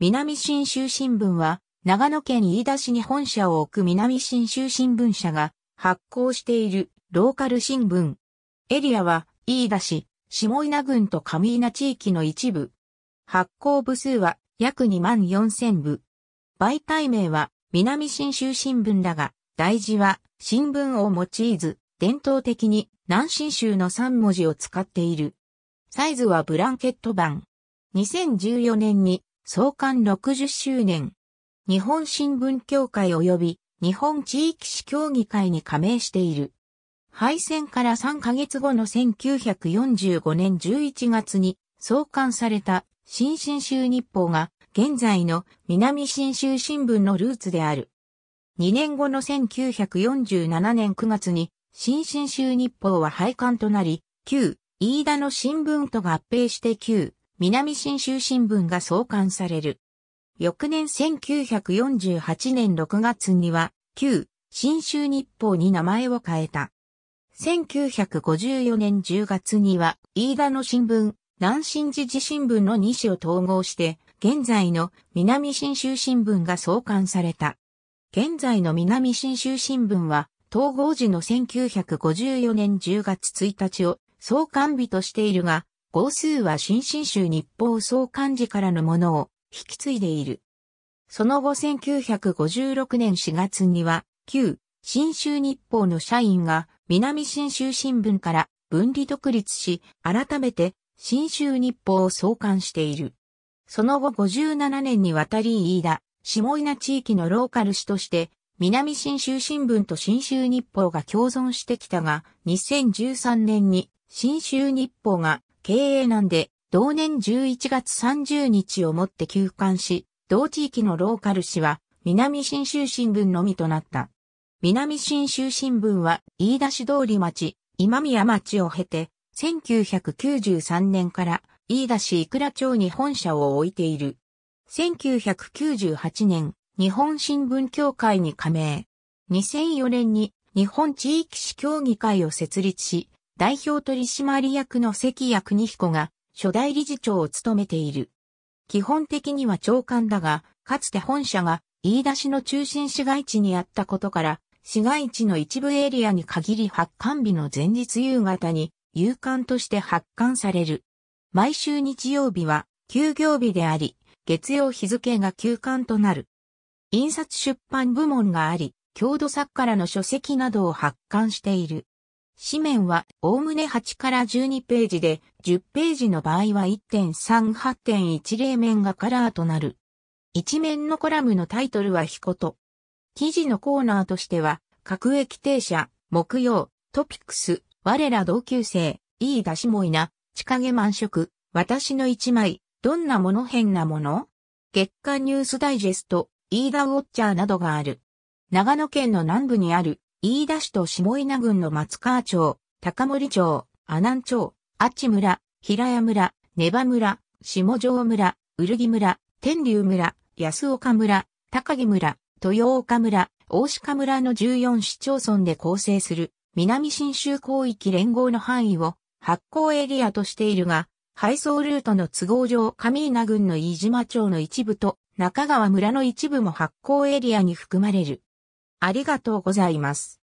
南新州新聞は、長野県飯田市に本社を置く南新州新聞社が発行しているローカル新聞。エリアは飯田市、下稲郡と上稲地域の一部。発行部数は約2万4000部。媒体名は南新州新聞だが、大事は新聞を用いず、伝統的に南新州の3文字を使っている。サイズはブランケット版。2014年に創刊60周年、日本新聞協会及び日本地域市協議会に加盟している。敗戦から3ヶ月後の1945年11月に創刊された新新州日報が現在の南新州新聞のルーツである。2年後の1947年9月に新新州日報は廃刊となり、旧飯田の新聞と合併して旧南新州新聞が創刊される。翌年1948年6月には、旧新州日報に名前を変えた。1954年10月には、飯田の新聞、南新時事新聞の2紙を統合して、現在の南新州新聞が創刊された。現在の南新州新聞は、統合時の1954年10月1日を創刊日としているが、号数は新進州日報総幹事からのものを引き継いでいる。その後1956年4月には、旧新州日報の社員が南新州新聞から分離独立し、改めて新州日報を創刊している。その後57年にわたり飯田、下稲地域のローカル紙として、南新州新聞と新州日報が共存してきたが、2013年に新州日報が経営難で、同年11月30日をもって休館し、同地域のローカル紙は、南新州新聞のみとなった。南新州新聞は、飯田市通り町、今宮町を経て、1993年から、飯田市ら町に本社を置いている。1998年、日本新聞協会に加盟。2004年に日本地域市協議会を設立し、代表取締役の関谷邦彦が初代理事長を務めている。基本的には長官だが、かつて本社が飯田市の中心市街地にあったことから、市街地の一部エリアに限り発刊日の前日夕方に、夕刊として発刊される。毎週日曜日は休業日であり、月曜日付が休刊となる。印刷出版部門があり、郷土作家らの書籍などを発刊している。紙面はおおむね8から12ページで、10ページの場合は1.38.10面がカラーとなる。一面のコラムのタイトルはひこと。記事のコーナーとしては、各駅停車、木曜、トピックス、我ら同級生、いい出しもいな、地影満食、私の一枚、どんなもの変なもの月刊ニュースダイジェスト、飯田ウォッチャーなどがある。長野県の南部にある飯田市と下稲郡の松川町、高森町、阿南町、阿智村、平屋村、根場村、下城村、古木村、天竜村、安岡村、高木村、豊岡村、大鹿村の14市町村で構成する南新州広域連合の範囲を発行エリアとしているが、配送ルートの都合上上稲郡の飯島町の一部と中川村の一部も発行エリアに含まれる。ありがとうございます。